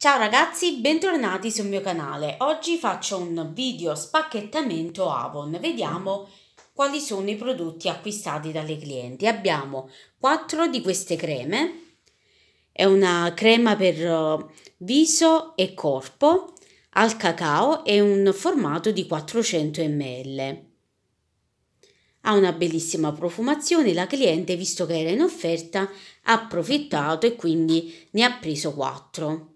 Ciao ragazzi, bentornati sul mio canale. Oggi faccio un video spacchettamento Avon. Vediamo quali sono i prodotti acquistati dalle clienti. Abbiamo 4 di queste creme. È una crema per eh, viso e corpo al cacao e un formato di 400 ml. Ha una bellissima profumazione, la cliente, visto che era in offerta, ha approfittato e quindi ne ha preso 4.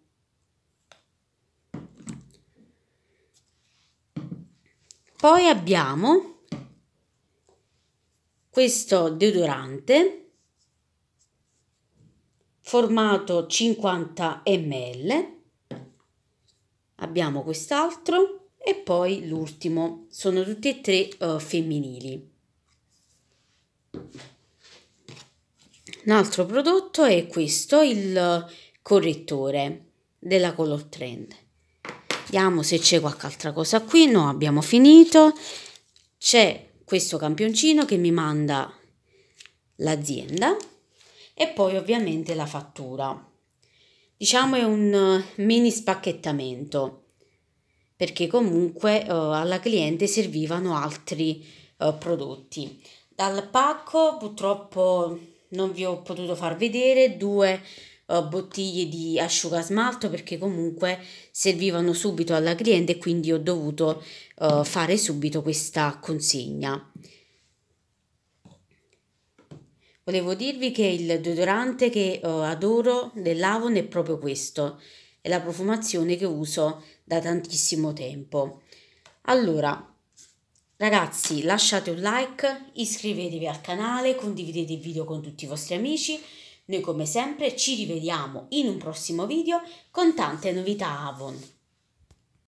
Poi abbiamo questo deodorante formato 50 ml. Abbiamo quest'altro e poi l'ultimo. Sono tutti e tre uh, femminili. Un altro prodotto è questo, il correttore della Color Trend. Vediamo se c'è qualche altra cosa qui. No, abbiamo finito. C'è questo campioncino che mi manda l'azienda e poi ovviamente la fattura. Diciamo è un eh, mini spacchettamento perché comunque eh, alla cliente servivano altri eh, prodotti. Dal pacco purtroppo non vi ho potuto far vedere due eh, bottiglie di asciugasmalto perché comunque servivano subito alla cliente e quindi ho dovuto uh, fare subito questa consegna. Volevo dirvi che il deodorante che uh, adoro dell'Avon è proprio questo, è la profumazione che uso da tantissimo tempo. Allora, Ragazzi, lasciate un like, iscrivetevi al canale, condividete il video con tutti i vostri amici noi come sempre ci rivediamo in un prossimo video con tante novità Avon.